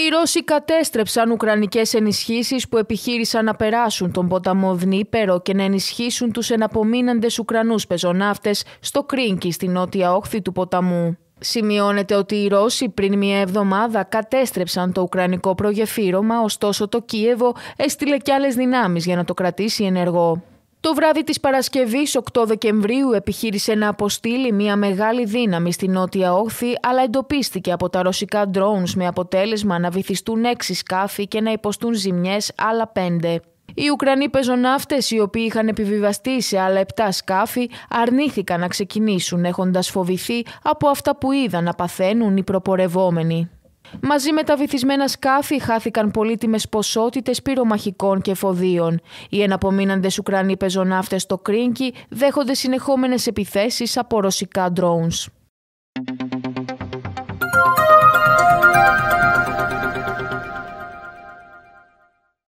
Οι Ρώσοι κατέστρεψαν ουκρανικές ενισχύσεις που επιχείρησαν να περάσουν τον ποταμό Δνήπερο και να ενισχύσουν τους εναπομείναντες Ουκρανούς πεζοναύτες στο Κρίνκι, στην νότια όχθη του ποταμού. Σημειώνεται ότι οι Ρώσοι πριν μία εβδομάδα κατέστρεψαν το Ουκρανικό προγεφύρωμα, ωστόσο το Κίεβο έστειλε κι άλλες δυνάμεις για να το κρατήσει ενεργό. Το βράδυ της Παρασκευής 8 Δεκεμβρίου επιχείρησε να αποστείλει μια μεγάλη δύναμη στη νότια όχθη αλλά εντοπίστηκε από τα ρωσικά ντρόουνς με αποτέλεσμα να βυθιστούν έξι σκάφη και να υποστούν ζημιές άλλα πέντε. Οι Ουκρανοί πεζοναύτες, οι οποίοι είχαν επιβιβαστεί σε άλλα επτά σκάφη, αρνήθηκαν να ξεκινήσουν έχοντας φοβηθεί από αυτά που είδαν να παθαίνουν οι προπορευόμενοι. Μαζί με τα βυθισμένα σκάφη χάθηκαν πολύτιμες ποσότητες πυρομαχικών και εφοδίων. Οι εναπομείναντες Ουκρανοί πεζοναύτες στο Κρίνκι δέχονται συνεχόμενες επιθέσεις από ρωσικά ντρόουνς.